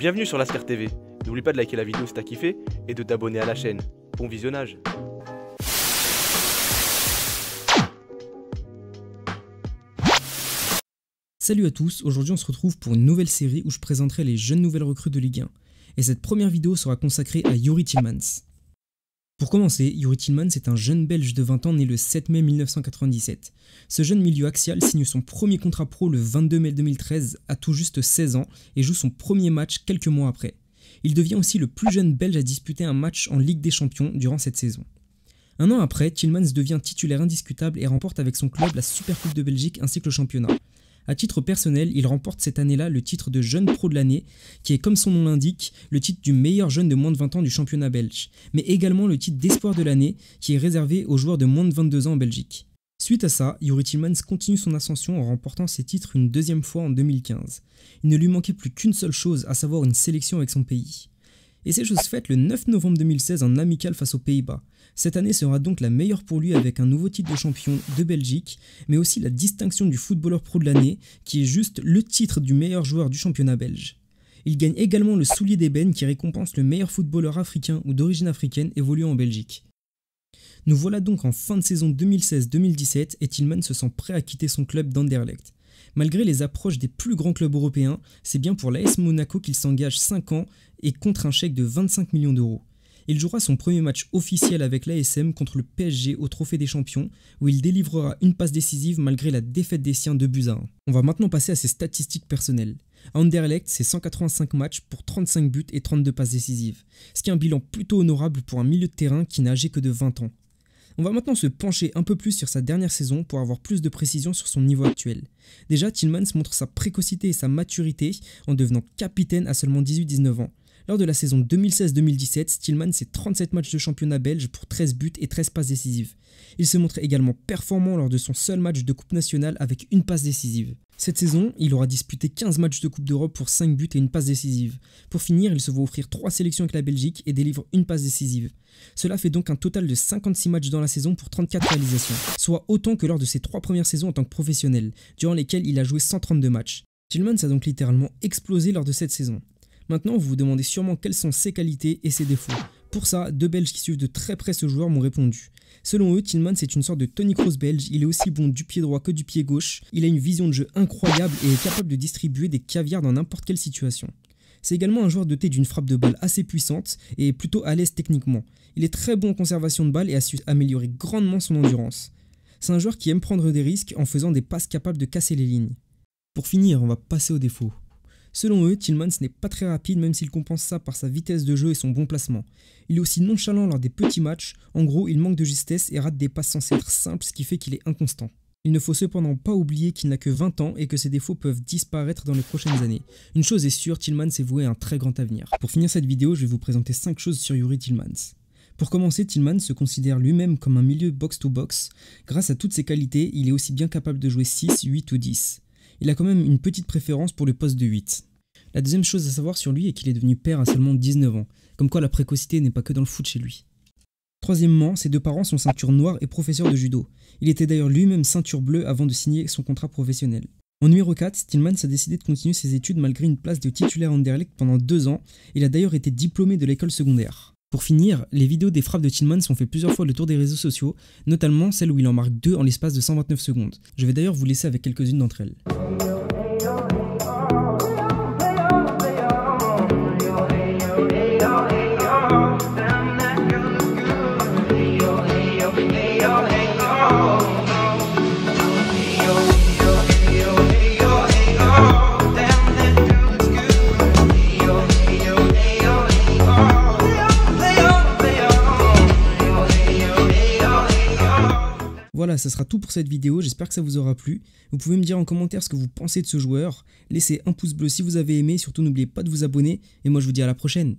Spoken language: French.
Bienvenue sur Lascar TV. N'oublie pas de liker la vidéo si t'as kiffé et de t'abonner à la chaîne. Bon visionnage. Salut à tous, aujourd'hui on se retrouve pour une nouvelle série où je présenterai les jeunes nouvelles recrues de Ligue 1. Et cette première vidéo sera consacrée à Yuri Tillmans. Pour commencer, Yuri Tillman, c'est un jeune belge de 20 ans né le 7 mai 1997. Ce jeune milieu axial signe son premier contrat pro le 22 mai 2013 à tout juste 16 ans et joue son premier match quelques mois après. Il devient aussi le plus jeune belge à disputer un match en Ligue des Champions durant cette saison. Un an après, Tillmans devient titulaire indiscutable et remporte avec son club la Supercoupe de Belgique ainsi que le championnat. A titre personnel, il remporte cette année-là le titre de jeune pro de l'année, qui est comme son nom l'indique, le titre du meilleur jeune de moins de 20 ans du championnat belge, mais également le titre d'espoir de l'année, qui est réservé aux joueurs de moins de 22 ans en Belgique. Suite à ça, Yuri Tillmans continue son ascension en remportant ses titres une deuxième fois en 2015. Il ne lui manquait plus qu'une seule chose, à savoir une sélection avec son pays et c'est chose faite le 9 novembre 2016 en amical face aux Pays-Bas. Cette année sera donc la meilleure pour lui avec un nouveau titre de champion de Belgique, mais aussi la distinction du footballeur pro de l'année, qui est juste le titre du meilleur joueur du championnat belge. Il gagne également le soulier d'ébène qui récompense le meilleur footballeur africain ou d'origine africaine évoluant en Belgique. Nous voilà donc en fin de saison 2016-2017 et Tillman se sent prêt à quitter son club d'Anderlecht. Malgré les approches des plus grands clubs européens, c'est bien pour l'AS Monaco qu'il s'engage 5 ans et contre un chèque de 25 millions d'euros. Il jouera son premier match officiel avec l'ASM contre le PSG au Trophée des Champions, où il délivrera une passe décisive malgré la défaite des siens de buts On va maintenant passer à ses statistiques personnelles. Anderlecht, c'est 185 matchs pour 35 buts et 32 passes décisives, ce qui est un bilan plutôt honorable pour un milieu de terrain qui n'a âgé que de 20 ans. On va maintenant se pencher un peu plus sur sa dernière saison pour avoir plus de précision sur son niveau actuel. Déjà, Tillmans montre sa précocité et sa maturité en devenant capitaine à seulement 18-19 ans. Lors de la saison 2016-2017, Stillman c'est 37 matchs de championnat belge pour 13 buts et 13 passes décisives. Il se montrait également performant lors de son seul match de Coupe nationale avec une passe décisive. Cette saison, il aura disputé 15 matchs de Coupe d'Europe pour 5 buts et une passe décisive. Pour finir, il se voit offrir 3 sélections avec la Belgique et délivre une passe décisive. Cela fait donc un total de 56 matchs dans la saison pour 34 réalisations, soit autant que lors de ses 3 premières saisons en tant que professionnel, durant lesquelles il a joué 132 matchs. Stillman s'est donc littéralement explosé lors de cette saison. Maintenant, vous vous demandez sûrement quelles sont ses qualités et ses défauts. Pour ça, deux Belges qui suivent de très près ce joueur m'ont répondu. Selon eux, Tillman c'est une sorte de Tony Kroos belge, il est aussi bon du pied droit que du pied gauche, il a une vision de jeu incroyable et est capable de distribuer des caviars dans n'importe quelle situation. C'est également un joueur doté d'une frappe de balle assez puissante et plutôt à l'aise techniquement. Il est très bon en conservation de balle et a su améliorer grandement son endurance. C'est un joueur qui aime prendre des risques en faisant des passes capables de casser les lignes. Pour finir, on va passer aux défauts. Selon eux, Tillmans n'est pas très rapide même s'il compense ça par sa vitesse de jeu et son bon placement. Il est aussi nonchalant lors des petits matchs, en gros il manque de justesse et rate des passes censées être simples ce qui fait qu'il est inconstant. Il ne faut cependant pas oublier qu'il n'a que 20 ans et que ses défauts peuvent disparaître dans les prochaines années. Une chose est sûre, Tillmans est voué à un très grand avenir. Pour finir cette vidéo, je vais vous présenter 5 choses sur Yuri Tillmans. Pour commencer, Tillmans se considère lui-même comme un milieu box-to-box. -box. Grâce à toutes ses qualités, il est aussi bien capable de jouer 6, 8 ou 10 il a quand même une petite préférence pour le poste de 8. La deuxième chose à savoir sur lui est qu'il est devenu père à seulement 19 ans, comme quoi la précocité n'est pas que dans le foot chez lui. Troisièmement, ses deux parents sont ceinture noire et professeur de judo. Il était d'ailleurs lui-même ceinture bleue avant de signer son contrat professionnel. En numéro 4, Stillman a décidé de continuer ses études malgré une place de titulaire Anderlecht pendant deux ans. Il a d'ailleurs été diplômé de l'école secondaire. Pour finir, les vidéos des frappes de Tillman sont fait plusieurs fois le tour des réseaux sociaux, notamment celle où il en marque deux en l'espace de 129 secondes. Je vais d'ailleurs vous laisser avec quelques-unes d'entre elles. voilà, ça sera tout pour cette vidéo, j'espère que ça vous aura plu. Vous pouvez me dire en commentaire ce que vous pensez de ce joueur, laissez un pouce bleu si vous avez aimé, surtout n'oubliez pas de vous abonner, et moi je vous dis à la prochaine.